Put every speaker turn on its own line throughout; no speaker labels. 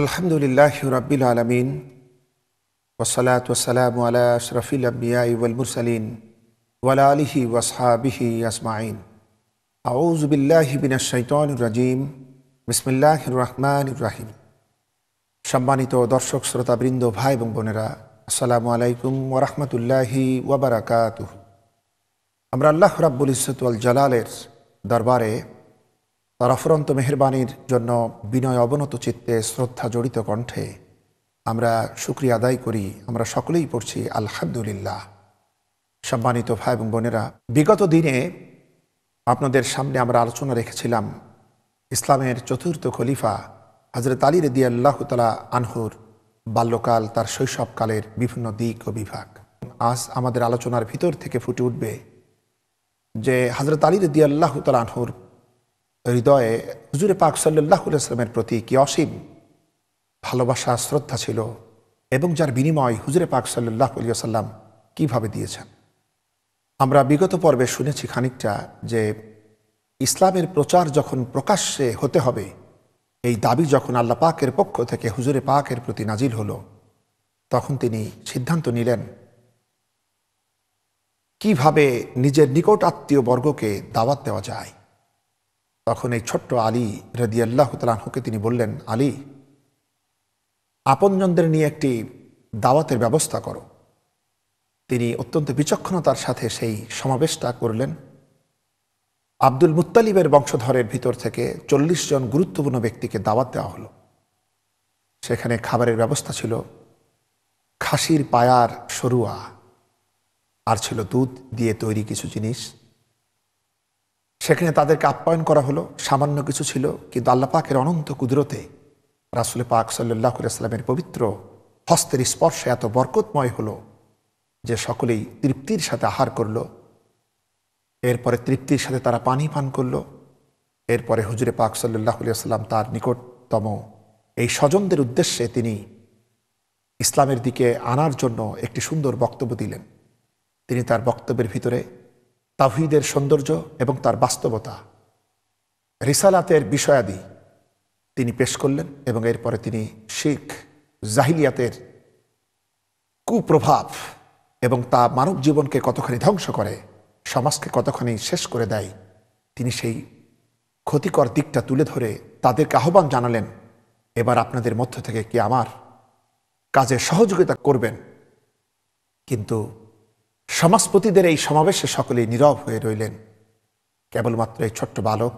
আলহামদুলিল্লাহ রাবিল আলমিন ওসলাত ওসালাম আলা শরফিল আম্বিয়াইবুলমুরসালিন ওয়ালা আলিহি ওয়াসহাবিহি আসমাইন আউজবিল্লাহিবিনাশৈতন রাজিম বিসমিল্লাহ রহমান ইব্রাহিম সম্মানিত দর্শক শ্রোতাবৃন্দ ভাই এবং বোনেরা আসসালামু আলাইকুম ওরহমতুল্লাহি ওবরাকাত আমরা আল্লাহ রাব্বুল ইসতুল জালালের দরবারে তার অফুরন্ত মেহরবানির জন্য বিনয় অবনত চিত্তে শ্রদ্ধা জড়িত কণ্ঠে আমরা সুক্রিয়া আদায় করি আমরা সকলেই পড়ছি আলহামদুলিল্লাহ সম্মানিত ভাই এবং বোনেরা বিগত দিনে আপনাদের সামনে আমরা আলোচনা রেখেছিলাম ইসলামের চতুর্থ খলিফা হজরত আলী রদি তালা আনহুর বাল্যকাল তার শৈশবকালের বিভিন্ন দিক ও বিভাগ আজ আমাদের আলোচনার ভিতর থেকে ফুটে উঠবে যে হজরত আলী রদি আল্লাহ তালা আনহুর হৃদয়ে হুজুরে পাক সাল্লাহ প্রতি কি অসীম ভালোবাসা শ্রদ্ধা ছিল এবং যার বিনিময় হুজুরে পাক সাল্লাহ সাল্লাম কিভাবে দিয়েছেন আমরা বিগত পর্বে শুনেছি খানিকটা যে ইসলামের প্রচার যখন প্রকাশ্যে হতে হবে এই দাবি যখন আল্লাহ পাকের পক্ষ থেকে হুজুরে পাকের প্রতি নাজিল হল তখন তিনি সিদ্ধান্ত নিলেন কিভাবে নিজের নিকট আত্মীয় বর্গকে দাওয়াত দেওয়া যায় তখন এই ছোট্ট আলী রদি আল্লাহ তালাহকে তিনি বললেন আলী আপনজনদের নিয়ে একটি দাওয়াতের ব্যবস্থা করো তিনি অত্যন্ত বিচক্ষণতার সাথে সেই সমাবেশটা করলেন আব্দুল মুত্তালিবের বংশধরের ভিতর থেকে চল্লিশ জন গুরুত্বপূর্ণ ব্যক্তিকে দাওয়াত দেওয়া হলো সেখানে খাবারের ব্যবস্থা ছিল খাসির পায়ার সরুয়া আর ছিল দুধ দিয়ে তৈরি কিছু জিনিস সেখানে তাদেরকে আপ্যায়ন করা হলো সামান্য কিছু ছিল কিন্তু আল্লাহ পাকের অনন্ত কুদরতে রাসুল পাক সাল্লাহ সাল্লামের পবিত্র হস্তের স্পর্শে এত বরকতময় হল যে সকলেই তৃপ্তির সাথে আহার করল এরপরে তৃপ্তির সাথে তারা পানি পান করল এরপরে হুজুরে পাক সাল্লাহ সাল্লাম তার নিকটতম এই স্বজনদের উদ্দেশ্যে তিনি ইসলামের দিকে আনার জন্য একটি সুন্দর বক্তব্য দিলেন তিনি তার বক্তব্যের ভিতরে তাহিদের সৌন্দর্য এবং তার বাস্তবতা রিসালাতের বিষয়াদি তিনি পেশ করলেন এবং এরপরে তিনি শিখ জাহিলিয়াতের কুপ্রভাব এবং তা মানব জীবনকে কতখানি ধ্বংস করে সমাজকে কতখানি শেষ করে দেয় তিনি সেই ক্ষতিকর দিকটা তুলে ধরে তাদেরকে আহ্বান জানালেন এবার আপনাদের মধ্য থেকে কি আমার কাজে সহযোগিতা করবেন কিন্তু সমাজপতিদের এই সমাবেশে সকলেই নীরব হয়ে রইলেন কেবলমাত্র এই ছোট্ট বালক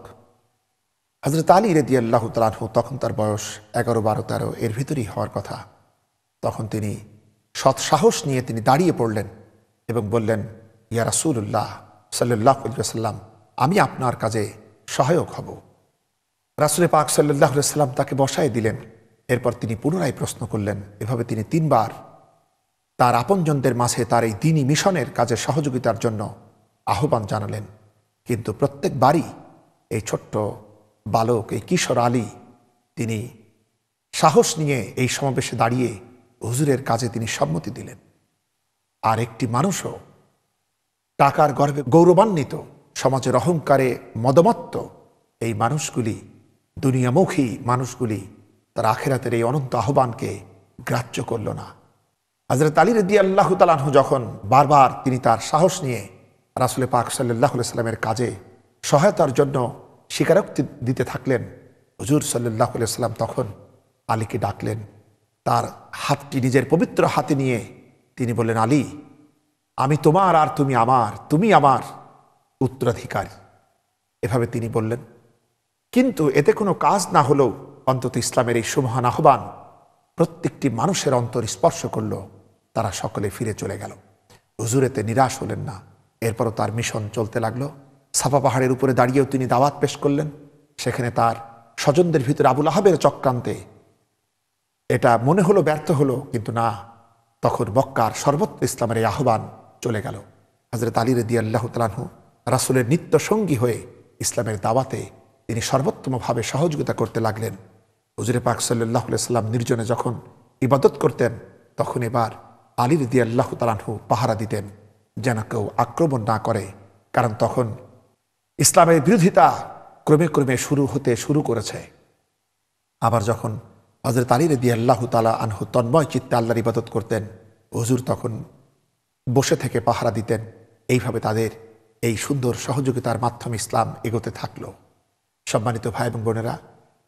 হজরত আলী রেদি আল্লাহ তালাহু তখন তার বয়স এগারো বারো তেরো এর ভিতরেই হওয়ার কথা তখন তিনি সৎ সাহস নিয়ে তিনি দাঁড়িয়ে পড়লেন এবং বললেন ইয়া রাসুল্লাহ সাল্লাহ সাল্লাম আমি আপনার কাজে সহায়ক হব রাসুলে পাক সাল্লাহ সাল্লাম তাকে বসায় দিলেন এরপর তিনি পুনরায় প্রশ্ন করলেন এভাবে তিনি তিনবার তার আপনজনদের মাঝে তার এই দিনই মিশনের কাজে সহযোগিতার জন্য আহ্বান জানালেন কিন্তু প্রত্যেকবারই এই ছোট্ট বালক এই কিশোর আলী তিনি সাহস নিয়ে এই সমাবেশে দাঁড়িয়ে হুজুরের কাজে তিনি সম্মতি দিলেন আর একটি মানুষও টাকার গর্বে গৌরবান্বিত সমাজের অহংকারে মদমত্ত এই মানুষগুলি দুনিয়ামুখী মানুষগুলি তার আখেরাতের এই অনন্ত আহ্বানকে গ্রাহ্য করল না হাজরত আলী রদি আল্লাহ তালাহু যখন বারবার তিনি তার সাহস নিয়ে রাসুলে পাক সাল্লাহ সাল্লামের কাজে সহায়তার জন্য স্বীকারোক্তি দিতে থাকলেন হজুর সাল্লাহ সাল্লাম তখন আলীকে ডাকলেন তার হাতটি নিজের পবিত্র হাতে নিয়ে তিনি বললেন আলী আমি তোমার আর তুমি আমার তুমি আমার উত্তরাধিকারী এভাবে তিনি বললেন কিন্তু এতে কোনো কাজ না হলেও অন্তত ইসলামের এই সুমহান আহ্বান প্রত্যেকটি মানুষের অন্তর স্পর্শ করলো তারা সকলে ফিরে চলে গেল হুজুরেতে নিরাশ হলেন না এরপরও তার মিশন চলতে লাগলো সাফা পাহাড়ের উপরে দাঁড়িয়েও তিনি দাওয়াত পেশ করলেন সেখানে তার স্বজনদের ভিতরে আবুল আহাবের চক্রান্তে এটা মনে হলো ব্যর্থ হলো কিন্তু না তখন মক্কার সর্বত্র ইসলামের এই আহ্বান চলে গেল হজরত আলী রদি আল্লাহ তালাহু রাসুলের নিত্য সঙ্গী হয়ে ইসলামের দাওয়াতে তিনি সর্বোত্তমভাবে সহযোগিতা করতে লাগলেন হুজুরে পাক সাল্লাহ সাল্লাম নির্জনে যখন ইবাদত করতেন তখন এবার আলী রদি আল্লাহ তালানহু পাহারা দিতেন যেন কেউ আক্রমণ না করে কারণ তখন ইসলামের বিরোধিতা ক্রমে ক্রমে শুরু হতে শুরু করেছে আবার যখন হজরত আলী রদি আল্লাহ তালা আনহু তন্ময় চিত্তে আল্লাহর ইবাদত করতেন হজুর তখন বসে থেকে পাহারা দিতেন এইভাবে তাদের এই সুন্দর সহযোগিতার মাধ্যমে ইসলাম এগোতে থাকল সম্মানিত ভাই এবং বোনেরা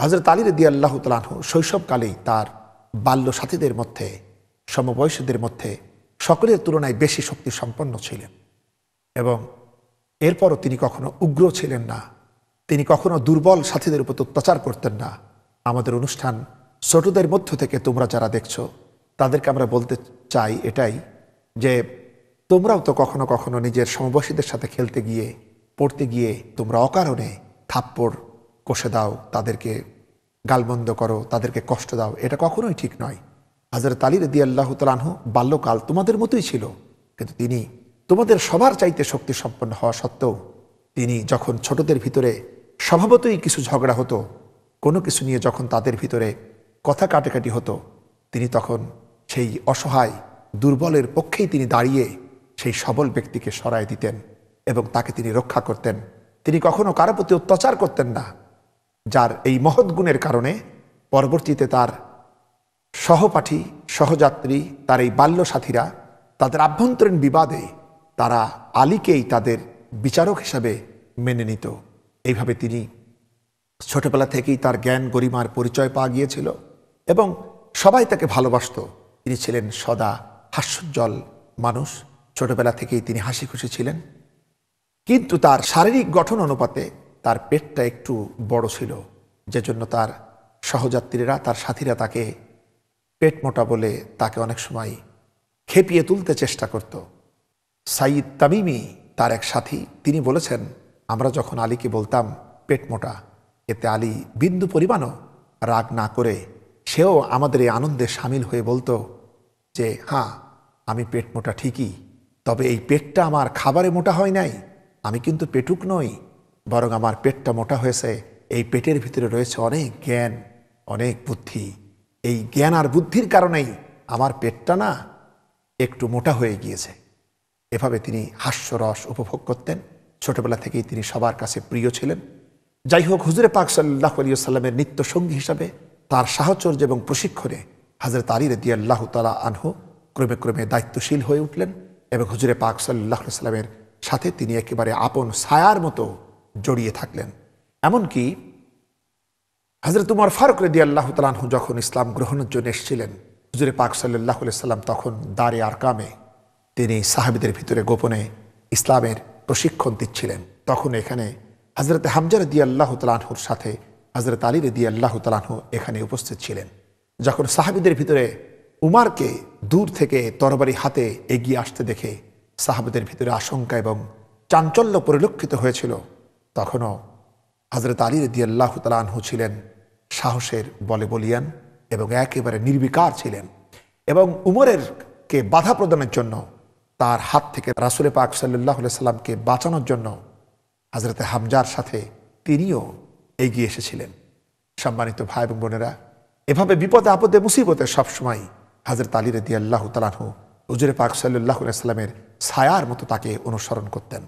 হজরত আলী রদি আল্লাহ তালানহু শৈশবকালেই তার বাল্য সাথীদের মধ্যে সমবয়সীদের মধ্যে সকলের তুলনায় বেশি শক্তি সম্পন্ন ছিলেন এবং এরপরও তিনি কখনো উগ্র ছিলেন না তিনি কখনো দুর্বল সাথীদের উপর অত্যাচার করতেন না আমাদের অনুষ্ঠান ছোটদের মধ্য থেকে তোমরা যারা দেখছ তাদেরকে আমরা বলতে চাই এটাই যে তোমরাও তো কখনো কখনো নিজের সমবয়সীদের সাথে খেলতে গিয়ে পড়তে গিয়ে তোমরা অকারণে থাপ্পড় কষে দাও তাদেরকে গালবন্ধ করো তাদেরকে কষ্ট দাও এটা কখনোই ঠিক নয় হাজরত আলী রদি আল্লাহ তালহ বাল্যকাল তোমাদের মতোই ছিল কিন্তু তিনি তোমাদের সবার চাইতে শক্তি সম্পন্ন হওয়া সত্ত্বেও তিনি যখন ছোটদের ভিতরে স্বভাবতই কিছু ঝগড়া হতো কোনো কিছু নিয়ে যখন তাদের ভিতরে কথা কাটাকাটি হতো তিনি তখন সেই অসহায় দুর্বলের পক্ষেই তিনি দাঁড়িয়ে সেই সবল ব্যক্তিকে সরায় দিতেন এবং তাকে তিনি রক্ষা করতেন তিনি কখনো কারো প্রতি অত্যাচার করতেন না যার এই মহৎ গুণের কারণে পরবর্তীতে তার সহপাঠী সহযাত্রী তার এই বাল্য সাথীরা তাদের আভ্যন্তরীণ বিবাদে তারা আলীকেই তাদের বিচারক হিসাবে মেনে নিত এইভাবে তিনি ছোটবেলা থেকেই তার জ্ঞান গরিমার পরিচয় পাওয়া গিয়েছিল এবং সবাই তাকে ভালোবাসত তিনি ছিলেন সদা হাস্যজ্জ্বল মানুষ ছোটবেলা থেকেই তিনি হাসি খুশি ছিলেন কিন্তু তার শারীরিক গঠন অনুপাতে তার পেটটা একটু বড় ছিল যে জন্য তার সহযাত্রীরা তার সাথীরা তাকে পেট মোটা বলে তাকে অনেক সময় খেপিয়ে তুলতে চেষ্টা করত সাইদ তামিমি তার এক সাথী তিনি বলেছেন আমরা যখন আলীকে বলতাম পেট মোটা এতে আলী বিন্দু পরিমাণও রাগ না করে সেও আমাদের এই আনন্দে সামিল হয়ে বলতো যে হ্যাঁ আমি পেট মোটা ঠিকই তবে এই পেটটা আমার খাবারে মোটা হয় নাই আমি কিন্তু পেটুক নই বরং আমার পেটটা মোটা হয়েছে এই পেটের ভিতরে রয়েছে অনেক জ্ঞান অনেক বুদ্ধি এই জ্ঞান আর বুদ্ধির কারণেই আমার পেটটা না একটু মোটা হয়ে গিয়েছে এভাবে তিনি হাস্যরস উপভোগ করতেন ছোটবেলা থেকেই তিনি সবার কাছে প্রিয় ছিলেন যাই হোক হুজুরে পাক সাল্লাহ আলী সাল্লামের নিত্য সঙ্গী হিসাবে তার সাহচর্য এবং প্রশিক্ষণে হাজরত আলী রদি আল্লাহ তালা আনহু ক্রমে ক্রমে দায়িত্বশীল হয়ে উঠলেন এবং হুজুরে পাক সাল্লাহ সাল্লামের সাথে তিনি একেবারে আপন ছায়ার মতো জড়িয়ে থাকলেন এমনকি হজরত উমর ফারুক রেদি আল্লাহ তালাহু যখন ইসলাম গ্রহণের জন্য এসেছিলেন হুজুরে পাক সাল্লাহ সাল্লাম তখন আর কামে তিনি সাহাবিদের ভিতরে গোপনে ইসলামের প্রশিক্ষণ দিচ্ছিলেন তখন এখানে হজরত হামজা রদি আল্লাহ তালাহুর সাথে হজরত আলী রদি আল্লাহ তালাহু এখানে উপস্থিত ছিলেন যখন সাহাবিদের ভিতরে উমারকে দূর থেকে তরবারি হাতে এগিয়ে আসতে দেখে সাহাবিদের ভিতরে আশঙ্কা এবং চাঞ্চল্য পরিলক্ষিত হয়েছিল তখনও হজরত আলী রদি আল্লাহ তালাহু ছিলেন সাহসের বলে বলিয়ান এবং একেবারে নির্বিকার ছিলেন এবং উমরের কে বাধা প্রদানের জন্য তার হাত থেকে রাসুলে পাক সাল্লাহ সাল্লামকে বাঁচানোর জন্য হজরতে হামজার সাথে তিনিও এগিয়ে এসেছিলেন সম্মানিত ভাই এবং বোনেরা এভাবে বিপদে আপদে মুসিবতে সবসময় হাজরত আলী রদি আল্লাহ তালাহু উজুরে পাক সাল্লাহ সাল্লামের ছায়ার মতো তাকে অনুসরণ করতেন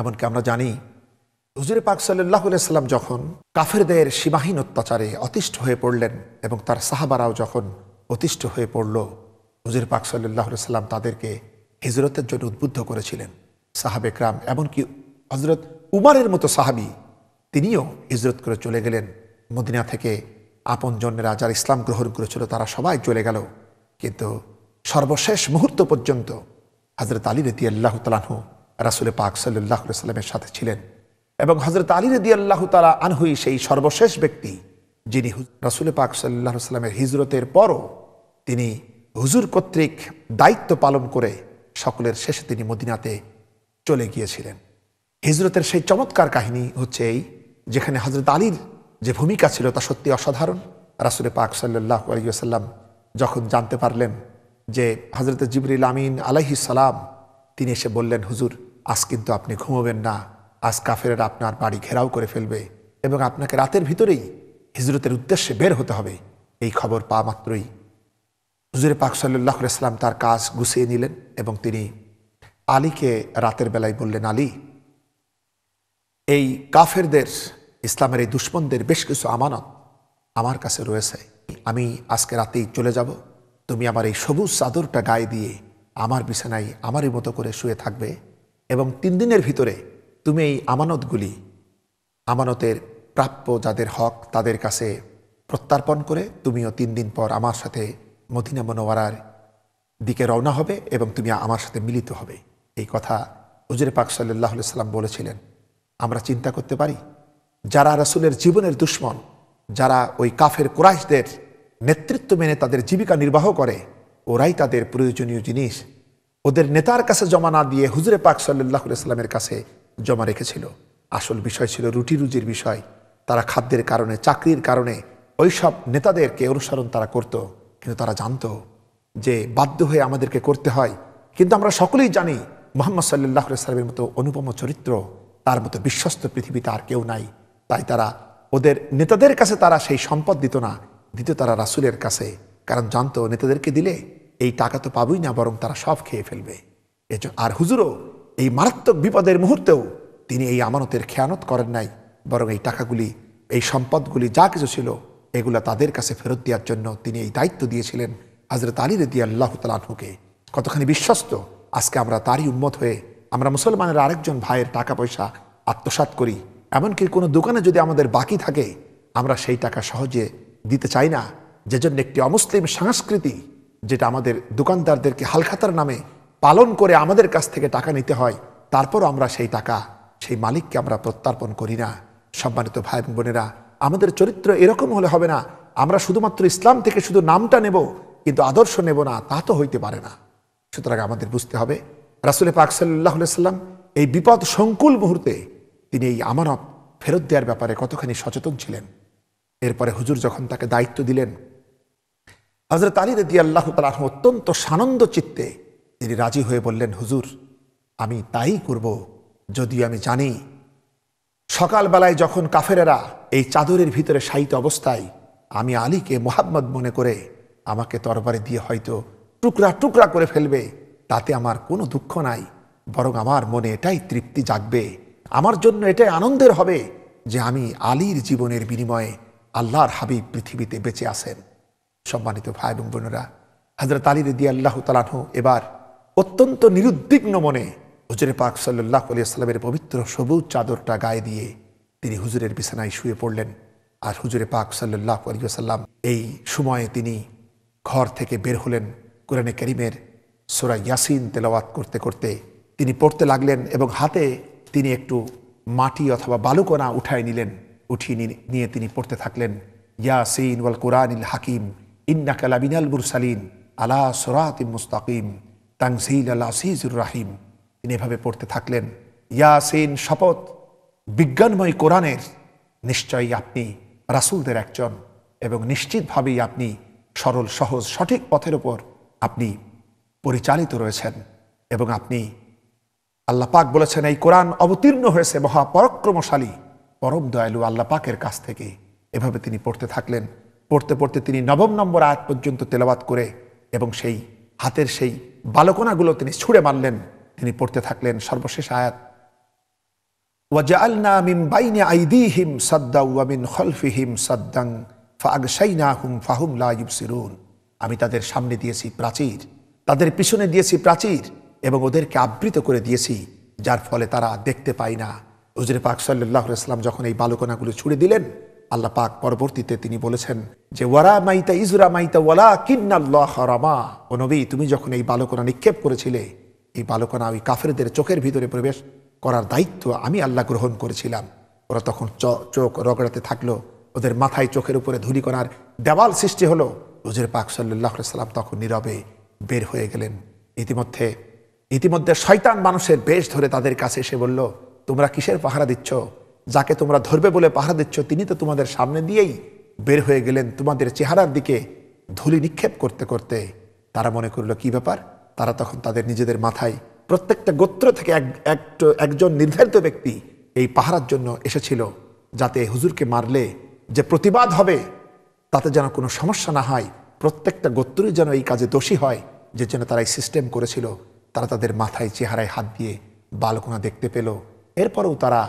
এমনকি আমরা জানি হুজুর পাক সাল্লাহ সাল্লাম যখন কাফেরদের সীমাহীন অত্যাচারে অতিষ্ঠ হয়ে পড়লেন এবং তার সাহাবারাও যখন অতিষ্ঠ হয়ে পড়ল হুজুর পাক সাল্লাহ সাল্লাম তাদেরকে হিজরতের জন্য উদ্বুদ্ধ করেছিলেন সাহাবেকরাম এমনকি হজরত উমারের মতো সাহাবি তিনিও হিজরত করে চলে গেলেন মদিনা থেকে আপন জন্যেরা যারা ইসলাম গ্রহণ করেছিল তারা সবাই চলে গেল কিন্তু সর্বশেষ মুহূর্ত পর্যন্ত হজরত আলী রতি আল্লাহ তালাহু রাসুল পাক সাল্লাহ সাল্লামের সাথে ছিলেন এবং হজরত আলী রদি আল্লাহ তালা আনহুই সেই সর্বশেষ ব্যক্তি যিনি রাসুল পাক সাল্লাহ সাল্লামের হিজরতের পরও তিনি হুজুর কর্তৃক দায়িত্ব পালন করে সকলের শেষে তিনি মদিনাতে চলে গিয়েছিলেন হিজরতের সেই চমৎকার কাহিনী হচ্ছে এই যেখানে হজরত আলীর যে ভূমিকা ছিল তা সত্যি অসাধারণ রাসুলে পাক সাল্লাহ আলিয়াল্লাম যখন জানতে পারলেন যে হজরত জিবরিল আমিন আলাহি সালাম তিনি এসে বললেন হুজুর আজ কিন্তু আপনি ঘুমোবেন না আজ কাফেরেরা আপনার বাড়ি ঘেরাও করে ফেলবে এবং আপনাকে রাতের ভিতরেই হিজরতের উদ্দেশ্যে বের হতে হবে এই খবর পাওয়া মাত্রই হুজুরে পাক সাল্লাহ ইসলাম তার কাজ গুছিয়ে নিলেন এবং তিনি আলীকে রাতের বেলায় বললেন আলী এই কাফেরদের ইসলামের এই দুশ্মনদের বেশ কিছু আমানত আমার কাছে রয়েছে আমি আজকে রাতেই চলে যাব তুমি আমার এই সবুজ চাদরটা গায়ে দিয়ে আমার বিছানায় আমারই মতো করে শুয়ে থাকবে এবং তিন দিনের ভিতরে তুমি এই আমানতগুলি আমানতের প্রাপ্য যাদের হক তাদের কাছে প্রত্যার্পণ করে তুমিও তিন দিন পর আমার সাথে মদিনা মনোয়ারার দিকে রওনা হবে এবং তুমি আমার সাথে মিলিত হবে এই কথা উজুর পাক সাল্লাহ সাল্লাম বলেছিলেন আমরা চিন্তা করতে পারি যারা রাসুলের জীবনের দুশ্মন যারা ওই কাফের কুরাইশদের নেতৃত্ব মেনে তাদের জীবিকা নির্বাহ করে ওরাই তাদের প্রয়োজনীয় জিনিস ওদের নেতার কাছে জমা না দিয়ে হুজুরে পাক সাল্লাহ সাল্লামের কাছে জমা রেখেছিল আসল বিষয় ছিল রুটি রুজির বিষয় তারা খাদ্যের কারণে চাকরির কারণে ওইসব নেতাদেরকে অনুসরণ তারা করত কিন্তু তারা জানত যে বাধ্য হয়ে আমাদেরকে করতে হয় কিন্তু আমরা সকলেই জানি মোহাম্মদ সাল্লাহ সাল্লামের মতো অনুপম চরিত্র তার মতো বিশ্বস্ত পৃথিবীতে আর কেউ নাই তাই তারা ওদের নেতাদের কাছে তারা সেই সম্পদ দিত না দিত তারা রাসুলের কাছে কারণ জানতো নেতাদেরকে দিলে এই টাকা তো পাবই না বরং তারা সব খেয়ে ফেলবে আর হুজুরও এই মারাত্মক বিপদের মুহূর্তেও তিনি এই আমানতের খেয়ানত করেন নাই বরং এই টাকাগুলি এই সম্পদগুলি যা কিছু ছিল এগুলো তাদের কাছে ফেরত দেওয়ার জন্য তিনি এই দায়িত্ব দিয়েছিলেন হাজরত আলী রেদি আল্লাহ তালাহুকে কতখানি বিশ্বস্ত আজকে আমরা তারই উন্মত হয়ে আমরা মুসলমানের আরেকজন ভাইয়ের টাকা পয়সা আত্মসাত করি এমনকি কোনো দোকানে যদি আমাদের বাকি থাকে আমরা সেই টাকা সহজে দিতে চাই না যে জন্য একটি অমুসলিম সংস্কৃতি যেটা আমাদের দোকানদারদেরকে হালখাতার নামে পালন করে আমাদের কাছ থেকে টাকা নিতে হয় তারপর আমরা সেই টাকা সেই মালিককে আমরা প্রত্যার্পণ করি না সম্মানিত ভাই বোনেরা আমাদের চরিত্র এরকম হলে হবে না আমরা শুধুমাত্র ইসলাম থেকে শুধু নামটা নেব কিন্তু আদর্শ নেব না তা তো হইতে পারে না সুতরাং আমাদের বুঝতে হবে রাসুল পাক সাল্লাহ সাল্লাম এই বিপদ সংকুল মুহূর্তে তিনি এই আমানত ফেরত দেওয়ার ব্যাপারে কতখানি সচেতন ছিলেন এরপরে হুজুর যখন তাকে দায়িত্ব দিলেন হজরত আলী রদি আল্লাহ তালাহ অত্যন্ত সানন্দ চিত্তে তিনি রাজি হয়ে বললেন হুজুর আমি তাই করব যদি আমি জানি সকালবেলায় যখন কাফেরেরা এই চাদরের ভিতরে শায়িত অবস্থায় আমি আলীকে মোহাম্মদ মনে করে আমাকে তরবারে দিয়ে হয়তো টুকরা টুকরা করে ফেলবে তাতে আমার কোনো দুঃখ নাই বরং আমার মনে এটাই তৃপ্তি জাগবে আমার জন্য এটাই আনন্দের হবে যে আমি আলীর জীবনের বিনিময়ে আল্লাহর হাবিব পৃথিবীতে বেঁচে আসেন সম্মানিত ভাই এবং বোনেরা হজরত আলী রদি আল্লাহ তালাহ এবার অত্যন্ত নিরুদ্বিগ্ন মনে হুজুরে পাক সাল্লাহ আলিয়া সাল্লামের পবিত্র সবুজ চাদরটা গায়ে দিয়ে তিনি হুজুরের বিছানায় শুয়ে পড়লেন আর হুজুরে পাক সাল্লাহ আলিয়াসাল্লাম এই সময়ে তিনি ঘর থেকে বের হলেন কোরআনে করিমের সোরা ইয়াসিন তেলাওয়াত করতে করতে তিনি পড়তে লাগলেন এবং হাতে তিনি একটু মাটি অথবা বালুকোনা উঠায় নিলেন উঠিয়ে নিয়ে তিনি পড়তে থাকলেন ইয়াসিন ওয়াল কোরআন হাকিম ইন্না কালামিনাল বুরসালিন আলা সোরাত মুস্তাকিম তাংসিল আল আসিজুর রাহিম তিনি এভাবে পড়তে থাকলেন ইয়াসিন শপথ বিজ্ঞানময় কোরআনের নিশ্চয়ই আপনি রাসুলদের একজন এবং নিশ্চিতভাবেই আপনি সরল সহজ সঠিক পথের ওপর আপনি পরিচালিত রয়েছেন এবং আপনি আল্লাহ পাক বলেছেন এই কোরআন অবতীর্ণ হয়েছে মহাপরাক্রমশালী পরম দয়ালু আল্লাহ পাকের কাছ থেকে এভাবে তিনি পড়তে থাকলেন পড়তে পড়তে তিনি নবম নম্বর আয়াত পর্যন্ত তেলাবাত করে এবং সেই হাতের সেই বালকোনাগুলো তিনি ছুঁড়ে মারলেন তিনি পড়তে থাকলেন সর্বশেষ আয়াত আমি তাদের সামনে দিয়েছি প্রাচীর তাদের পিছনে দিয়েছি প্রাচীর এবং ওদেরকে আবৃত করে দিয়েছি যার ফলে তারা দেখতে পায় না উজরে পাক সাল্লাহ ইসলাম যখন এই বালকোনাগুলো ছুড়ে দিলেন আল্লাহ পাক পরবর্তীতে তিনি বলেছেন যে ওয়ারা মাইতা ইজরা মাইতা ওয়ালা কিন্নাল্লাহরামা ও নবী তুমি যখন এই বালকনা নিক্ষেপ করেছিলে এই বালকনা ওই কাফেরদের চোখের ভিতরে প্রবেশ করার দায়িত্ব আমি আল্লাহ গ্রহণ করেছিলাম ওরা তখন চোখ রগড়াতে থাকলো ওদের মাথায় চোখের উপরে ধুলিকণার দেওয়াল সৃষ্টি হলো রোজের পাক সাল্লাহ সাল্লাম তখন নীরবে বের হয়ে গেলেন ইতিমধ্যে ইতিমধ্যে শয়তান মানুষের বেশ ধরে তাদের কাছে এসে বলল তোমরা কিসের পাহারা দিচ্ছ যাকে তোমরা ধরবে বলে পাহারা দিচ্ছ তিনি তো তোমাদের সামনে দিয়েই বের হয়ে গেলেন তোমাদের চেহারার দিকে ধুলি নিক্ষেপ করতে করতে তারা মনে করলো কি ব্যাপার তারা তখন তাদের নিজেদের মাথায় প্রত্যেকটা গোত্র থেকে এক একজন নির্ধারিত ব্যক্তি এই পাহারার জন্য এসেছিল যাতে হুজুরকে মারলে যে প্রতিবাদ হবে তাতে যেন কোনো সমস্যা না হয় প্রত্যেকটা গোত্রই যেন এই কাজে দোষী হয় যে জন্য তারা এই সিস্টেম করেছিল তারা তাদের মাথায় চেহারায় হাত দিয়ে বালকোনা দেখতে পেল এরপরেও তারা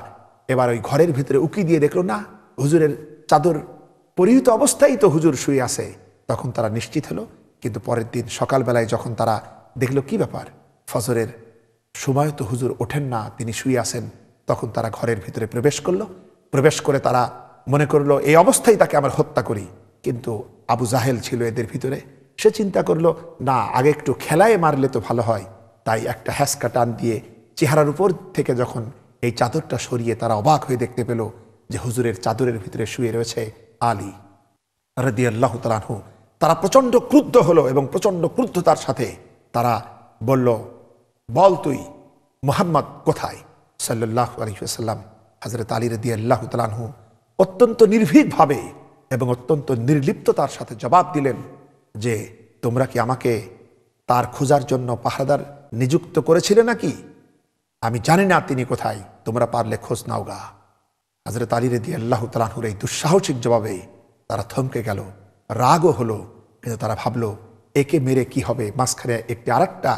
এবার ওই ঘরের ভিতরে উকি দিয়ে দেখলো না হুজুরের চাদর পরিহিত অবস্থায় তো হুজুর শুয়ে আছে তখন তারা নিশ্চিত হলো কিন্তু পরের দিন সকালবেলায় যখন তারা দেখলো কি ব্যাপার ফজরের সময় তো হুজুর ওঠেন না তিনি শুয়ে আসেন তখন তারা ঘরের ভিতরে প্রবেশ করলো প্রবেশ করে তারা মনে করলো এই অবস্থায় তাকে আমার হত্যা করি কিন্তু আবু জাহেল ছিল এদের ভিতরে সে চিন্তা করলো না আগে একটু খেলায় মারলে তো ভালো হয় তাই একটা হ্যাসকা টান দিয়ে চেহারার উপর থেকে যখন এই চাদরটা সরিয়ে তারা অবাক হয়ে দেখতে পেল যে হুজুরের চাদরের ভিতরে শুয়ে রয়েছে আলী রদি আল্লাহ তালানহু তারা প্রচণ্ড ক্রুদ্ধ হলো এবং প্রচণ্ড ক্রুদ্ধতার সাথে তারা বলল বল তুই মোহাম্মদ কোথায় সাল্লাহ আলহিহাসাল্লাম হাজরত আলী রদি আল্লাহ তালানহু অত্যন্ত নির্ভীকভাবে এবং অত্যন্ত নির্লিপ্ততার সাথে জবাব দিলেন যে তোমরা কি আমাকে তার খোঁজার জন্য পাহাড়দার নিযুক্ত করেছিলে নাকি আমি জানি না তিনি কোথায় তোমরা পারলে খোঁজ গা হাজরে আলীরে দিয়ে আল্লাহ তালাহুর এই দুঃসাহসিক জবাবে তারা থমকে গেল রাগও হলো কিন্তু তারা ভাবলো একে মেরে কি হবে মাঝখানে একটি আরেকটা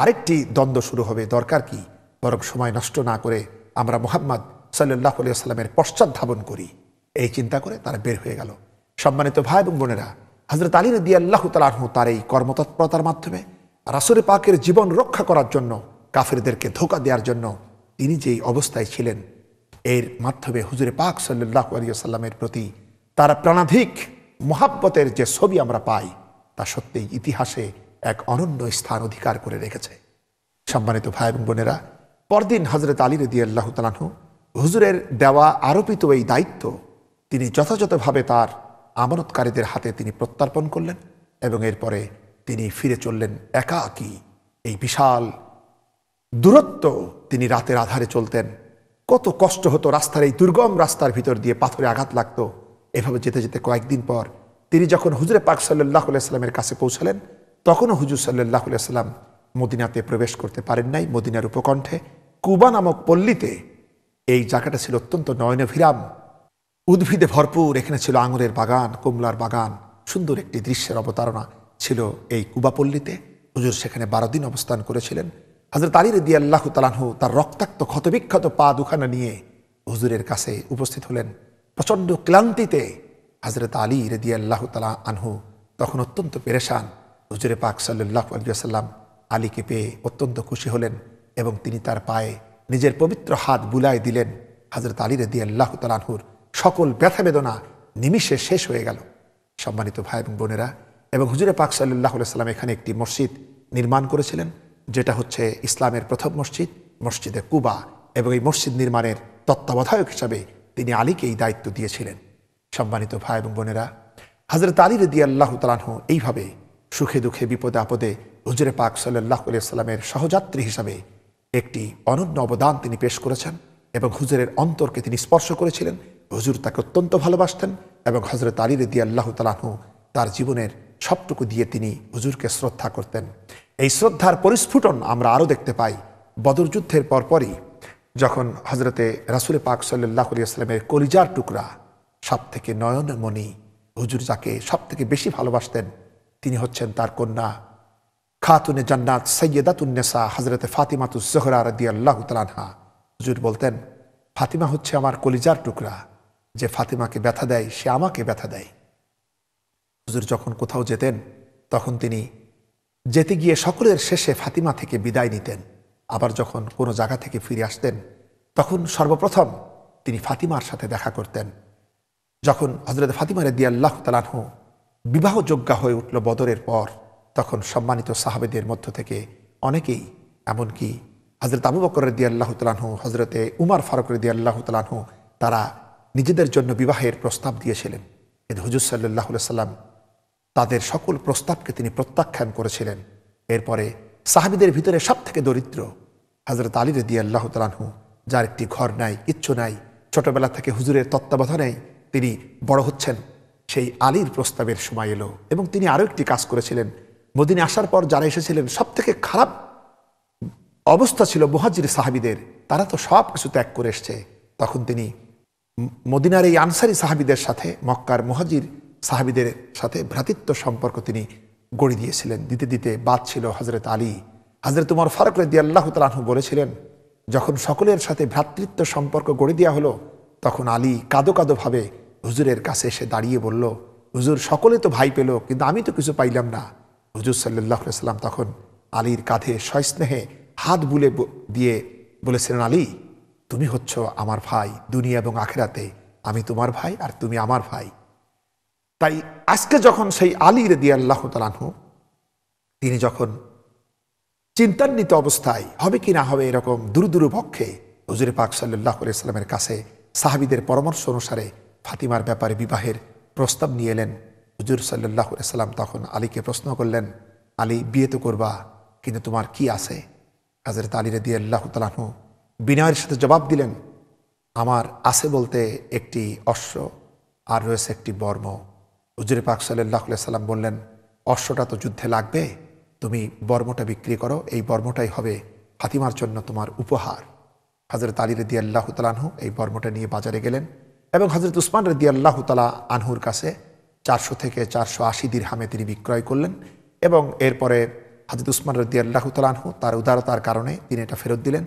আরেকটি দ্বন্দ্ব শুরু হবে দরকার কি বরং সময় নষ্ট না করে আমরা মোহাম্মদ সাল্লাহ আলিয়াস্লামের পশ্চাৎ ধাবন করি এই চিন্তা করে তারা বের হয়ে গেল সম্মানিত ভাই এবং বোনেরা হজরত আলী রদি আল্লাহ তালাহ তার এই কর্মতৎপরতার মাধ্যমে রাসুরে পাকের জীবন রক্ষা করার জন্য কাফেরদেরকে ধোকা দেওয়ার জন্য তিনি যেই অবস্থায় ছিলেন এর মাধ্যমে হুজুরে পাক সাল্লাহ আলিয়াল্লামের প্রতি তার প্রাণাধিক মহাব্বতের যে ছবি আমরা পাই তা সত্যিই ইতিহাসে এক অনন্য স্থান অধিকার করে রেখেছে সম্মানিত ভাই এবং বোনেরা পরদিন হজরত আলী রদি আল্লাহ তালাহু হুজুরের দেওয়া আরোপিত এই দায়িত্ব তিনি যথাযথভাবে তার আমানতকারীদের হাতে তিনি প্রত্যর্পণ করলেন এবং এরপরে তিনি ফিরে চললেন একাকী এই বিশাল দূরত্ব তিনি রাতের আধারে চলতেন কত কষ্ট হতো রাস্তার এই দুর্গম রাস্তার ভিতর দিয়ে পাথরে আঘাত লাগতো এভাবে যেতে যেতে কয়েকদিন পর তিনি যখন হুজুরে পাক সাল্লাহ আলাইস্লামের কাছে পৌঁছালেন তখনও হুজুর সাল্লাহ আলাইস্লাম মদিনাতে প্রবেশ করতে পারেন নাই মদিনার উপকণ্ঠে কুবা নামক পল্লীতে এই জায়গাটা ছিল অত্যন্ত নয়নভিরাম উদ্ভিদে ভরপুর এখানে ছিল আঙুরের বাগান কমলার বাগান সুন্দর একটি দৃশ্যের অবতারণা ছিল এই কুবাপল্লীতে হুজুর সেখানে বারো দিন অবস্থান করেছিলেন হজরত আলী রদি আল্লাহ তালাহু তার রক্তাক্ত ক্ষতবিক্ষত পা দুখানা নিয়ে হুজুরের কাছে উপস্থিত হলেন প্রচণ্ড ক্লান্তিতে হজরত আলী রদি আল্লাহ তালা আনহু তখন অত্যন্ত পেরেশান হুজুরে পাক সাল্লাহ আলিয়াল্লাম আলীকে পেয়ে অত্যন্ত খুশি হলেন এবং তিনি তার পায়ে নিজের পবিত্র হাত বুলায় দিলেন হজরত আলী রদি আল্লাহ তালাহুর সকল ব্যথা বেদনা নিমিষে শেষ হয়ে গেল সম্মানিত ভাই এবং বোনেরা এবং হুজুরে পাক সাল্লাহ সাল্লাম এখানে একটি মসজিদ নির্মাণ করেছিলেন যেটা হচ্ছে ইসলামের প্রথম মসজিদ মসজিদে কুবা এবং এই মসজিদ নির্মাণের তত্ত্বাবধায়ক হিসাবে তিনি আলীকে এই দায়িত্ব দিয়েছিলেন সম্মানিত ভাই এবং বোনেরা হজরত আলী রদি আল্লাহ তালাহ এইভাবে সুখে দুঃখে বিপদে আপদে হুজুরে পাক সাল্লাহ সাল্লামের সহযাত্রী হিসাবে একটি অনন্য অবদান তিনি পেশ করেছেন এবং হুজুরের অন্তরকে তিনি স্পর্শ করেছিলেন হুজুর তাকে অত্যন্ত ভালোবাসতেন এবং হজরত আলী রদি আল্লাহ তালাহ তার জীবনের সবটুকু দিয়ে তিনি হুজুরকে শ্রদ্ধা করতেন এই শ্রদ্ধার পরিস্ফুটন আমরা আরও দেখতে পাই বদর যুদ্ধের পরপরই যখন হজরতে রাসুলে পাক সাল্লাহ ইসলামের কলিজার টুকরা সব থেকে নয়নমণি হুজুর যাকে সব থেকে বেশি ভালোবাসতেন তিনি হচ্ছেন তার কন্যা খাতুনে জান্নাত সৈয়দাতুন্নেসা হজরতে ফাতিমাতুজ জোহরা রদি আল্লাহ তালানহা হুজুর বলতেন ফাতিমা হচ্ছে আমার কলিজার টুকরা যে ফাতিমাকে ব্যথা দেয় সে আমাকে ব্যথা দেয় হুজুর যখন কোথাও যেতেন তখন তিনি যেতে গিয়ে সকলের শেষে ফাতিমা থেকে বিদায় নিতেন আবার যখন কোনো জায়গা থেকে ফিরে আসতেন তখন সর্বপ্রথম তিনি ফাতিমার সাথে দেখা করতেন যখন হজরত ফাতিমা রেদি আল্লাহ তালাহ বিবাহযোগ্যা হয়ে উঠল বদরের পর তখন সম্মানিত সাহাবেদের মধ্য থেকে অনেকেই এমনকি হজরত আবু বকর রেদি আল্লাহ তালাহ হজরতে উমার ফারুক রেদি আল্লাহ তালাহ তারা নিজেদের জন্য বিবাহের প্রস্তাব দিয়েছিলেন কিন্তু হজুর সাল্লাহ সাল্লাম তাদের সকল প্রস্তাবকে তিনি প্রত্যাখ্যান করেছিলেন এরপরে সাহাবিদের ভিতরে সব থেকে দরিদ্র হজরত আলী রদি আল্লাহ তালাহু যার একটি ঘর নাই ইচ্ছু নাই ছোটবেলা থেকে হুজুরের তত্ত্বাবধানে তিনি বড় হচ্ছেন সেই আলীর প্রস্তাবের সময় এলো এবং তিনি আরও একটি কাজ করেছিলেন মদিনে আসার পর যারা এসেছিলেন সব থেকে খারাপ অবস্থা ছিল মুহাজির সাহাবিদের তারা তো সব কিছু ত্যাগ করে এসছে তখন তিনি মদিনার এই আনসারি সাহাবিদের সাথে মক্কার মুহাজির সাহাবিদের সাথে ভ্রাতৃত্ব সম্পর্ক তিনি গড়ে দিয়েছিলেন দিতে দিতে বাদ ছিল হজরত আলী হজরত উমর ফারুক রদি আল্লাহ তালাহু বলেছিলেন যখন সকলের সাথে ভ্রাতৃত্ব সম্পর্ক গড়ে দেওয়া হলো তখন আলী কাদো কাদোভাবে হুজুরের কাছে এসে দাঁড়িয়ে বলল হুজুর সকলে তো ভাই পেল কিন্তু আমি তো কিছু পাইলাম না হুজুর সাল্লাহ সাল্লাম তখন আলীর কাঁধে সস্নেহে হাত বুলে দিয়ে বলেছিলেন আলী তুমি হচ্ছ আমার ভাই দুনিয়া এবং আখেরাতে আমি তোমার ভাই আর তুমি আমার ভাই তাই আজকে যখন সেই আলী রেদি আল্লাহ তালানহ তিনি যখন চিন্তান্বিত অবস্থায় হবে কি না হবে এরকম দূর দূরভক্ষে হজুরে পাক সাল্লাহ ইসলামের কাছে সাহাবিদের পরামর্শ অনুসারে ফাতিমার ব্যাপারে বিবাহের প্রস্তাব নিয়ে এলেন হুজুর সাল্লাহ সাল্লাম তখন আলীকে প্রশ্ন করলেন আলী বিয়ে তো করবা কিন্তু তোমার কি আছে হাজরত আলী রেদি আল্লাহ তালানহ বিনয়ের সাথে জবাব দিলেন আমার আছে বলতে একটি অশ্ব আর রয়েছে একটি বর্ম হুজুরে পাক সাল্লাহ সাল্লাম বললেন অশ্বটা তো যুদ্ধে লাগবে তুমি বর্মটা বিক্রি করো এই বর্মটাই হবে ফাতিমার জন্য তোমার উপহার হজরত আলী রদি আল্লাহ তালাহু এই বর্মটা নিয়ে বাজারে গেলেন এবং হজরত উসমান রদি আল্লাহ তালা আনহুর কাছে চারশো থেকে চারশো আশি হামে তিনি বিক্রয় করলেন এবং এরপরে হাজরত উসমান রদি আল্লাহ তালাহু তার উদারতার কারণে তিনি এটা ফেরত দিলেন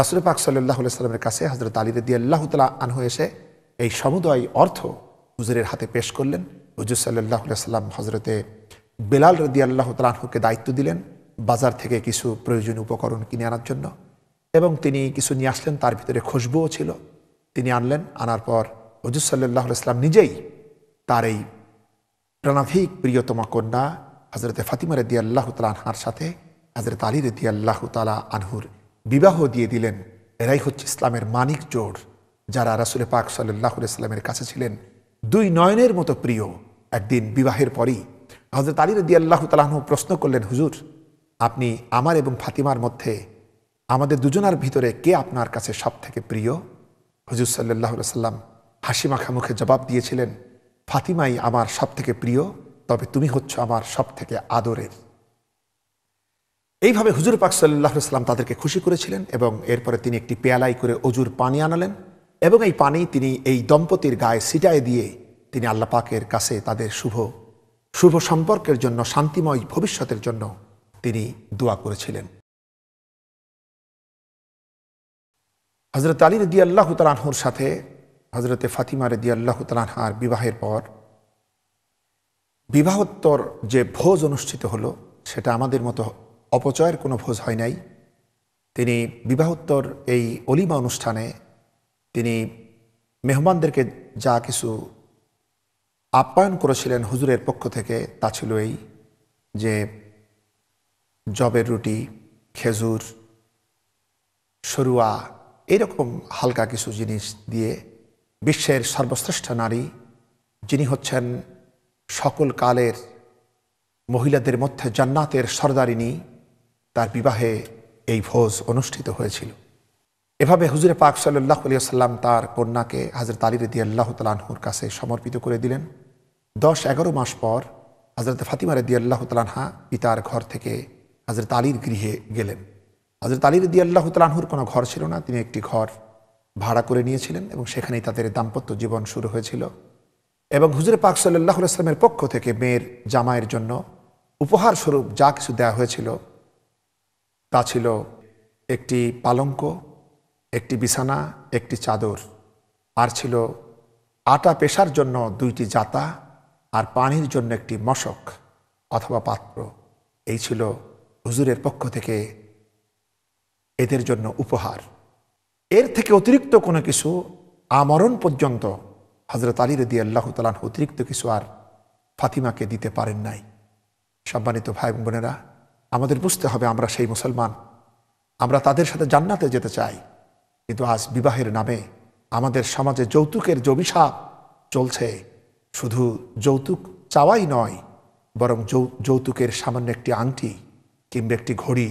রাসুল পাক সাল্লাহ সাল্লামের কাছে হজরত আলী রদি আল্লাহ তালা আনহু এসে এই সমুদয় অর্থ হুজুরের হাতে পেশ করলেন হজুর সাল্লাহ সাল্লাম হজরতে বেলাল রদি আল্লাহ তালাহকে দায়িত্ব দিলেন বাজার থেকে কিছু প্রয়োজনীয় উপকরণ কিনে আনার জন্য এবং তিনি কিছু নিয়ে আসলেন তার ভিতরে খুশবুও ছিল তিনি আনলেন আনার পর হজুর সাল্লাহ সাল্লাম নিজেই তার এই প্রাণাধিক প্রিয়তমা কন্যা হজরতে ফাতিমা রদি আল্লাহ তালাহার সাথে হজরত আলী রদি আল্লাহ তালা আনহুর বিবাহ দিয়ে দিলেন এরাই হচ্ছে ইসলামের মানিক জোর যারা রাসুল পাক সাল্লাহ সাল্লামের কাছে ছিলেন দুই নয়নের মতো প্রিয় একদিন বিবাহের পরই হজরত আলী রদি আল্লাহ তালাহু প্রশ্ন করলেন হুজুর আপনি আমার এবং ফাতিমার মধ্যে আমাদের দুজনার ভিতরে কে আপনার কাছে সব থেকে প্রিয় হুজুর সাল্লাহ সাল্লাম হাসি মাখা মুখে জবাব দিয়েছিলেন ফাতিমাই আমার সব থেকে প্রিয় তবে তুমি হচ্ছ আমার সব থেকে আদরের এইভাবে হুজুর পাক সাল্লাহ সাল্লাম তাদেরকে খুশি করেছিলেন এবং এরপরে তিনি একটি পেয়ালাই করে অজুর পানি আনালেন এবং এই পানি তিনি এই দম্পতির গায়ে সিটায় দিয়ে তিনি আল্লাপাকের কাছে তাদের শুভ শুভ সম্পর্কের জন্য শান্তিময় ভবিষ্যতের জন্য তিনি দোয়া করেছিলেন হজরত আলী রদি আল্লাহ তালাহর সাথে হজরতে ফাতিমা রদি আল্লাহ তালাহার বিবাহের পর বিবাহোত্তর যে ভোজ অনুষ্ঠিত হল সেটা আমাদের মতো অপচয়ের কোনো ভোজ হয় নাই তিনি বিবাহোত্তর এই অলিমা অনুষ্ঠানে তিনি মেহমানদেরকে যা কিছু আপ্যায়ন করেছিলেন হুজুরের পক্ষ থেকে তা ছিল এই যে জবের রুটি খেজুর সরুয়া এরকম হালকা কিছু জিনিস দিয়ে বিশ্বের সর্বশ্রেষ্ঠ নারী যিনি হচ্ছেন সকল কালের মহিলাদের মধ্যে জান্নাতের সর্দারিনী তার বিবাহে এই ভোজ অনুষ্ঠিত হয়েছিল এভাবে হুজুরে পাক সাল্লাহ আলিয়া সাল্লাম তার কন্যাকে হাজরত আলী রদি আল্লাহ তালাহুর কাছে সমর্পিত করে দিলেন দশ এগারো মাস পর হজরত ফাতিমা রদি আল্লাহ তালাহা পিতার ঘর থেকে হজরত আলীর গৃহে গেলেন হজরত আলী রদি আল্লাহ তালাহুর কোনো ঘর ছিল না তিনি একটি ঘর ভাড়া করে নিয়েছিলেন এবং সেখানেই তাদের দাম্পত্য জীবন শুরু হয়েছিল এবং হুজুরে পাক সাল্লাহ আসলামের পক্ষ থেকে মেয়ের জামাইয়ের জন্য উপহার স্বরূপ যা কিছু দেয়া হয়েছিল তা ছিল একটি পালঙ্ক একটি বিছানা একটি চাদর আর ছিল আটা পেশার জন্য দুইটি জাতা আর পানির জন্য একটি মশক অথবা পাত্র এই ছিল হুজুরের পক্ষ থেকে এদের জন্য উপহার এর থেকে অতিরিক্ত কোনো কিছু আমরণ পর্যন্ত হজরত আলী রদি আল্লাহ তালান অতিরিক্ত কিছু আর ফাতিমাকে দিতে পারেন নাই সম্মানিত ভাই বোনেরা আমাদের বুঝতে হবে আমরা সেই মুসলমান আমরা তাদের সাথে জান্নাতে যেতে চাই কিন্তু আজ বিবাহের নামে আমাদের সমাজে যৌতুকের জমিসাপ চলছে শুধু যৌতুক চাওয়াই নয় বরং যৌতুকের সামান্য একটি আংটি কিংবা একটি ঘড়ি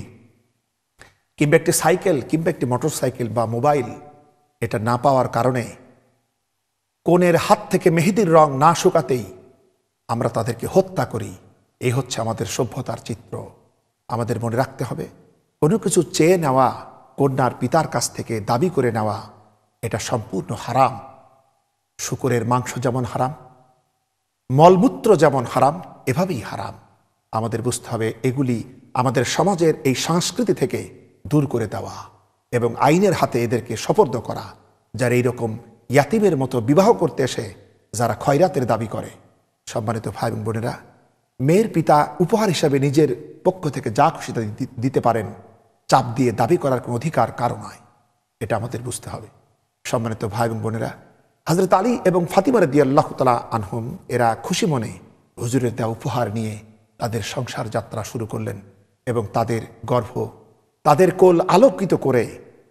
কিংবা একটি সাইকেল কিংবা একটি মোটর সাইকেল বা মোবাইল এটা না পাওয়ার কারণে কোনের হাত থেকে মেহেদির রং না শুকাতেই আমরা তাদেরকে হত্যা করি এই হচ্ছে আমাদের সভ্যতার চিত্র আমাদের মনে রাখতে হবে কোনো কিছু চেয়ে নেওয়া কন্যার পিতার কাছ থেকে দাবি করে নেওয়া এটা সম্পূর্ণ হারাম শুকুরের মাংস যেমন হারাম মলমূত্র যেমন হারাম এভাবেই হারাম আমাদের বুঝতে হবে এগুলি আমাদের সমাজের এই সংস্কৃতি থেকে দূর করে দেওয়া এবং আইনের হাতে এদেরকে সপর্দ করা যারা এইরকম ইয়াতিমের মতো বিবাহ করতে এসে যারা খয়রাতের দাবি করে সম্মানিত ভাই বোনেরা মেয়ের পিতা উপহার হিসাবে নিজের পক্ষ থেকে যা খুশি দিতে পারেন চাপ দিয়ে দাবি করার কোনো অধিকার কারো নয় এটা আমাদের বুঝতে হবে সম্মানিত ভাই এবং বোনেরা হজরত আলী এবং ফাতিমার দিয়া আল্লাহ তালা আনহুম এরা খুশি মনে হুজুরের দেওয়া উপহার নিয়ে তাদের সংসার যাত্রা শুরু করলেন এবং তাদের গর্ভ তাদের কোল আলোকিত করে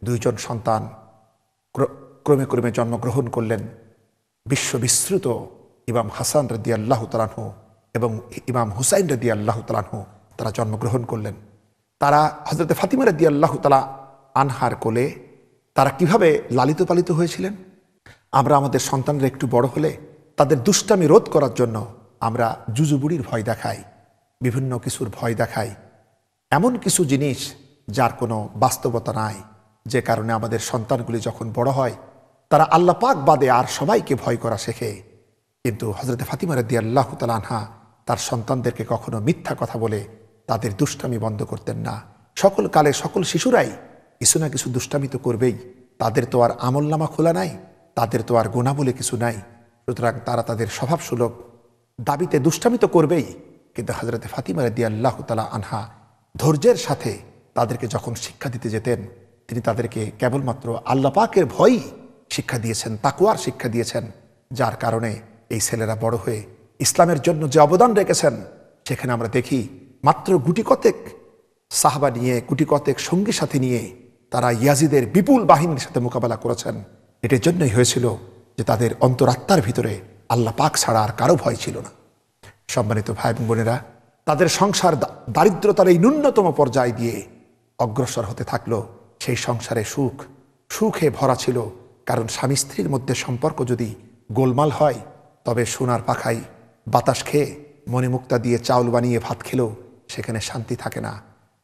দুইজন সন্তান ক্রমে ক্রমে জন্মগ্রহণ করলেন বিশ্ববিশ্রুত ইমাম হাসান রদিয়াল্লাহ তালানহ এবং ইমাম হুসাইন রদিয়াল্লাহ তালানহ তারা জন্মগ্রহণ করলেন তারা হজরতে ফাতিমা রদি আল্লাহ তালা আনহার কোলে তারা কিভাবে লালিত পালিত হয়েছিলেন আমরা আমাদের সন্তানরা একটু বড় হলে তাদের দুষ্টামি রোধ করার জন্য আমরা জুজুবুড়ির ভয় দেখাই বিভিন্ন কিছুর ভয় দেখাই এমন কিছু জিনিস যার কোনো বাস্তবতা নাই যে কারণে আমাদের সন্তানগুলি যখন বড় হয় তারা আল্লাহ পাক বাদে আর সবাইকে ভয় করা শেখে কিন্তু হজরত ফাতিমা রদি আল্লাহ আনহা তার সন্তানদেরকে কখনো মিথ্যা কথা বলে তাদের দুষ্টামি বন্ধ করতেন না সকল কালে সকল শিশুরাই কিছু না কিছু দুষ্টামি তো করবেই তাদের তো আর আমল নামা খোলা নাই তাদের তো আর গোনা বলে কিছু নাই সুতরাং তারা তাদের স্বভাবসুলভ দাবিতে দুষ্টামি তো করবেই কিন্তু হজরতে ফাতিমা রদি আল্লাহ তালা আনহা ধৈর্যের সাথে তাদেরকে যখন শিক্ষা দিতে যেতেন তিনি তাদেরকে কেবলমাত্র আল্লাপাকের ভয়ই শিক্ষা দিয়েছেন তাকুয়ার শিক্ষা দিয়েছেন যার কারণে এই ছেলেরা বড় হয়ে ইসলামের জন্য যে অবদান রেখেছেন সেখানে আমরা দেখি মাত্র গুটিকতেক সাহাবা নিয়ে গুটিকতেক সঙ্গী সাথে নিয়ে তারা ইয়াজিদের বিপুল বাহিনীর সাথে মোকাবেলা করেছেন এটার জন্যই হয়েছিল যে তাদের অন্তরাত্মার ভিতরে আল্লাহ পাক ছাড়া আর কারো ভয় ছিল না সম্মানিত ভাই বোনেরা তাদের সংসার দারিদ্রতার এই ন্যূনতম পর্যায়ে দিয়ে অগ্রসর হতে থাকলো সেই সংসারে সুখ সুখে ভরা ছিল কারণ স্বামী স্ত্রীর মধ্যে সম্পর্ক যদি গোলমাল হয় তবে সোনার পাখাই বাতাস খেয়ে মুক্তা দিয়ে চাউল বানিয়ে ভাত খেলেও সেখানে শান্তি থাকে না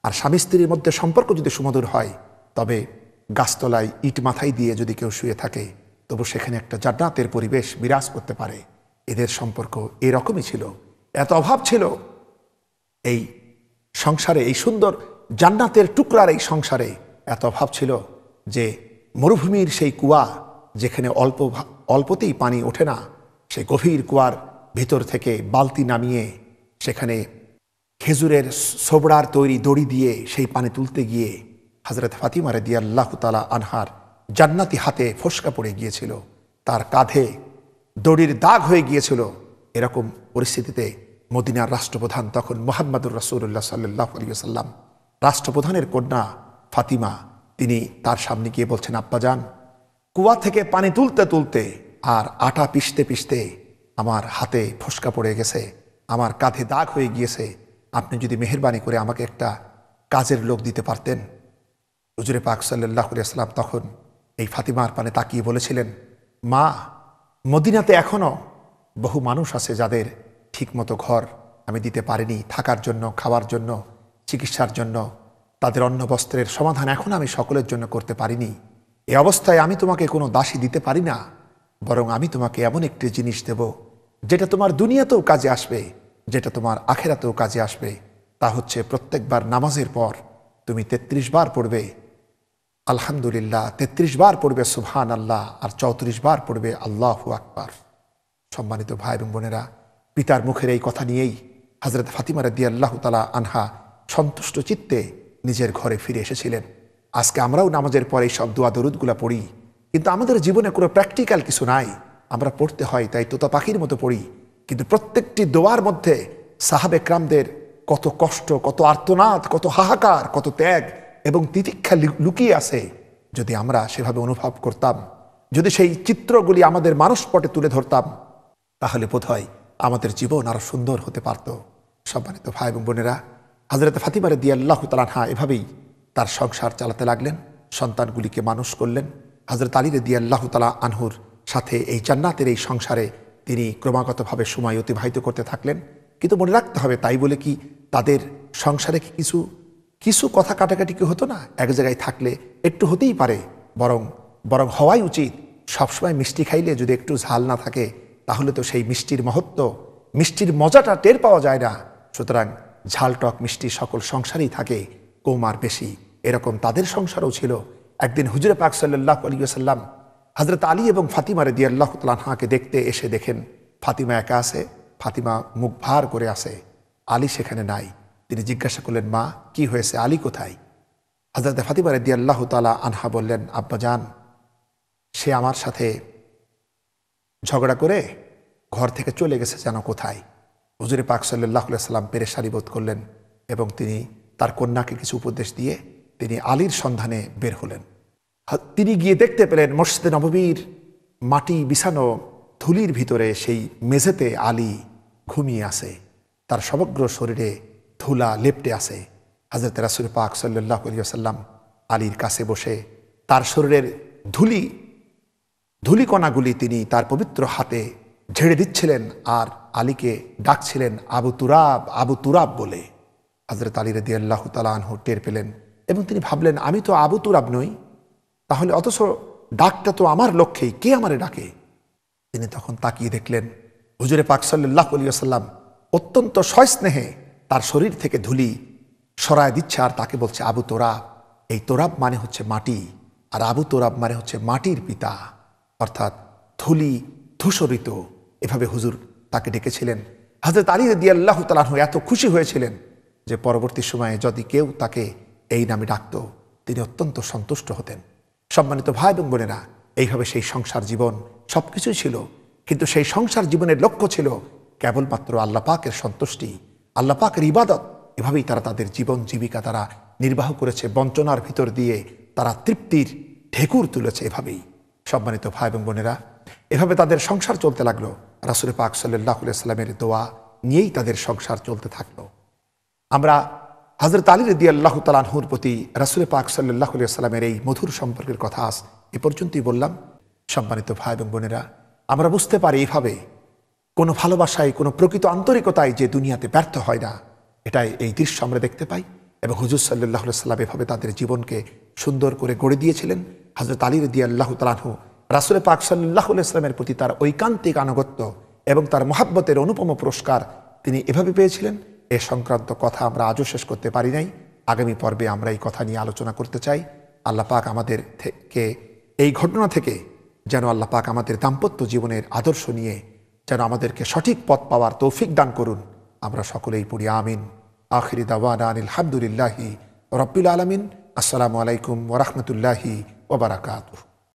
আর স্বামী স্ত্রীর মধ্যে সম্পর্ক যদি সুমধুর হয় তবে গাছতলায় ইট মাথায় দিয়ে যদি কেউ শুয়ে থাকে তবু সেখানে একটা জান্নাতের পরিবেশ বিরাজ করতে পারে এদের সম্পর্ক এরকমই ছিল এত অভাব ছিল এই সংসারে এই সুন্দর জান্নাতের টুকরার এই সংসারে এত অভাব ছিল যে মরুভূমির সেই কুয়া যেখানে অল্প অল্পতেই পানি ওঠে না সে গভীর কুয়ার ভিতর থেকে বালতি নামিয়ে সেখানে খেজুরের সোবড়ার তৈরি দড়ি দিয়ে সেই পানি তুলতে গিয়ে হজরত ফাতিমারে দিয়া আল্লাহ তালা আনহার জান্নাতি হাতে ফসকা পড়ে গিয়েছিল তার কাঁধে দড়ির দাগ হয়ে গিয়েছিল এরকম পরিস্থিতিতে মদিনার রাষ্ট্রপ্রধান তখন মোহাম্মদুর রসুল্লাহ সাল্লাহ আলিয়াল্লাম রাষ্ট্রপ্রধানের কন্যা ফাতিমা তিনি তার সামনে গিয়ে বলছেন আব্বাজান কুয়া থেকে পানি তুলতে তুলতে আর আটা পিষতে পিষতে আমার হাতে ফসকা পড়ে গেছে আমার কাঁধে দাগ হয়ে গিয়েছে আপনি যদি মেহরবানি করে আমাকে একটা কাজের লোক দিতে পারতেন রুজুরে পাক সাল্লাহ আসলাম তখন এই ফাতিমার পানে তাকিয়ে বলেছিলেন মা মদিনাতে এখনও বহু মানুষ আছে যাদের ঠিকমতো ঘর আমি দিতে পারিনি থাকার জন্য খাওয়ার জন্য চিকিৎসার জন্য তাদের অন্ন বস্ত্রের সমাধান এখন আমি সকলের জন্য করতে পারিনি এ অবস্থায় আমি তোমাকে কোনো দাসী দিতে পারি না বরং আমি তোমাকে এমন একটি জিনিস দেব যেটা তোমার দুনিয়াতেও কাজে আসবে যেটা তোমার আখেরাতেও কাজে আসবে তা হচ্ছে প্রত্যেকবার নামাজের পর তুমি ৩৩ বার পড়বে আলহামদুলিল্লাহ ৩৩ বার পড়বে সুহান আল্লাহ আর চৌত্রিশ বার পড়বে আল্লাহ আকবার সম্মানিত ভাই এবং বোনেরা পিতার মুখের এই কথা নিয়েই হজরত ফাতিমার রদি আল্লাহ তালা আনহা সন্তুষ্ট চিত্তে নিজের ঘরে ফিরে এসেছিলেন আজকে আমরাও নামাজের পরে সব দোয়া দরুদগুলো পড়ি কিন্তু আমাদের জীবনে কোনো প্র্যাকটিক্যাল কিছু নাই আমরা পড়তে হয় তাই তোতা পাখির মতো পড়ি কিন্তু প্রত্যেকটি দোয়ার মধ্যে সাহাবে ক্রামদের কত কষ্ট কত আর্তনাদ কত হাহাকার কত ত্যাগ এবং তিতিক্ষা লুকিয়ে আছে যদি আমরা সেভাবে অনুভব করতাম যদি সেই চিত্রগুলি আমাদের মানসপটে তুলে ধরতাম তাহলে বোধ আমাদের জীবন আরও সুন্দর হতে পারত সম্মানিত ভাই এবং বোনেরা হাজরত ফাতিমারে দিয়ে আল্লাহ তালানহা এভাবেই তার সংসার চালাতে লাগলেন সন্তানগুলিকে মানুষ করলেন হাজরত আলীরে দিয়ে আল্লাহ তালা আনহুর সাথে এই জান্নাতের এই সংসারে তিনি ক্রমাগতভাবে সময় অতিবাহিত করতে থাকলেন কিন্তু মনে রাখতে হবে তাই বলে কি তাদের সংসারে কিছু কিছু কথা কাটাকাটি কি হতো না এক জায়গায় থাকলে একটু হতেই পারে বরং বরং হওয়াই উচিত সবসময় মিষ্টি খাইলে যদি একটু ঝাল না থাকে তাহলে তো সেই মিষ্টির মহত্ব মিষ্টির মজাটা টের পাওয়া যায় না সুতরাং ঝাল টক মিষ্টি সকল সংসারেই থাকে কৌমার বেশি এরকম তাদের সংসারও ছিল একদিন হুজুরে পাক সাল্লাহ আলী সাল্লাম হজরত আলী এবং ফাতিমা রেদি আল্লাহ তালাহাকে দেখতে এসে দেখেন ফাতিমা একা আছে ফাতিমা মুখ ভার করে আসে আলী সেখানে নাই তিনি জিজ্ঞাসা করলেন মা কি হয়েছে আলী কোথায় হজরত ফাতিমা রেদি আল্লাহ তালা আনহা বললেন আব্বা যান সে আমার সাথে ঝগড়া করে ঘর থেকে চলে গেছে যেন কোথায় হুজুরে পাক সাল্লাহ সাল্লাম পেরে সারিবোধ করলেন এবং তিনি তার কন্যাকে কিছু উপদেশ দিয়ে তিনি আলীর সন্ধানে বের হলেন তিনি গিয়ে দেখতে পেলেন মসজিদে নববীর মাটি বিছানো ধুলির ভিতরে সেই মেঝেতে আলী ঘুমিয়ে আছে তার সমগ্র শরীরে ধুলা লেপটে আছে হাজরত রাসুল পাক সাল্লাহ আলিয়াল্লাম আলীর কাছে বসে তার শরীরের ধুলি ধুলিকণাগুলি তিনি তার পবিত্র হাতে ঝেড়ে দিচ্ছিলেন আর আলীকে ডাকছিলেন আবু তুরাব আবু তুরাব বলে হাজরত আলী রদি আল্লাহ তালাহ টের পেলেন এবং তিনি ভাবলেন আমি তো আবু তুরাব নই তাহলে অথচ ডাকটা তো আমার লক্ষ্যেই কে আমারে ডাকে তিনি তখন তাকিয়ে দেখলেন হুজুরে পাক সাল্লাহ আলিয়াল্লাম অত্যন্ত সয়স্নেহে তার শরীর থেকে ধুলি সরায় দিচ্ছে আর তাকে বলছে আবু তোরাব এই তোরাব মানে হচ্ছে মাটি আর আবু তোরাব মানে হচ্ছে মাটির পিতা অর্থাৎ ধুলি ধূসরিত এভাবে হুজুর তাকে ডেকেছিলেন হাজরত আলী দিয়ে আল্লাহ তালাহ এত খুশি হয়েছিলেন যে পরবর্তী সময়ে যদি কেউ তাকে এই নামে ডাকত তিনি অত্যন্ত সন্তুষ্ট হতেন সম্মানিত ভাই এবং বোনেরা এইভাবে সেই সংসার জীবন সব কিছুই ছিল কিন্তু সেই সংসার জীবনের লক্ষ্য ছিল কেবলমাত্র আল্লাহ পাকের সন্তুষ্টি আল্লাহ পাকের ইবাদত এভাবেই তারা তাদের জীবন জীবিকা তারা নির্বাহ করেছে বঞ্চনার ভিতর দিয়ে তারা তৃপ্তির ঢেকুর তুলেছে এভাবেই সম্মানিত ভাই এবং বোনেরা এভাবে তাদের সংসার চলতে লাগলো রাসুল পাক সাল্লাহ সাল্লামের দোয়া নিয়েই তাদের সংসার চলতে থাকলো আমরা হজরত আলী রদি আল্লাহ তালাহুর প্রতি রাসুল পাক সাল্লাহ সাল্লামের এই মধুর সম্পর্কের কথা আস এ পর্যন্তই বললাম সম্মানিত ভাই এবং বোনেরা আমরা বুঝতে পারি এইভাবে কোনো ভালোবাসায় কোনো প্রকৃত আন্তরিকতায় যে দুনিয়াতে ব্যর্থ হয় না এটাই এই দৃশ্য আমরা দেখতে পাই এবং হুজুর সাল্লাহ সাল্লাম এভাবে তাদের জীবনকে সুন্দর করে গড়ে দিয়েছিলেন হজরত আলী রদি আল্লাহ তালাহু রাসুল পাক সাল্লাহ ইসলামের প্রতি তার ঐকান্তিক আনুগত্য এবং তার মহাব্বতের অনুপম পুরস্কার তিনি এভাবে পেয়েছিলেন এ সংক্রান্ত কথা আমরা আজও শেষ করতে পারি নাই আগামী পর্বে আমরা এই কথা নিয়ে আলোচনা করতে চাই আল্লাহ পাক আমাদের থেকে এই ঘটনা থেকে যেন আল্লাহ পাক আমাদের দাম্পত্য জীবনের আদর্শ নিয়ে যেন আমাদেরকে সঠিক পথ পাওয়ার তৌফিক দান করুন আমরা সকলেই পড়ি আমিন আখিরি দাওয়ান আলহামদুলিল্লাহি রব্বুল আলমিন আসসালামু আলাইকুম ওরহমতুল্লাহি ওবরাকাতুহ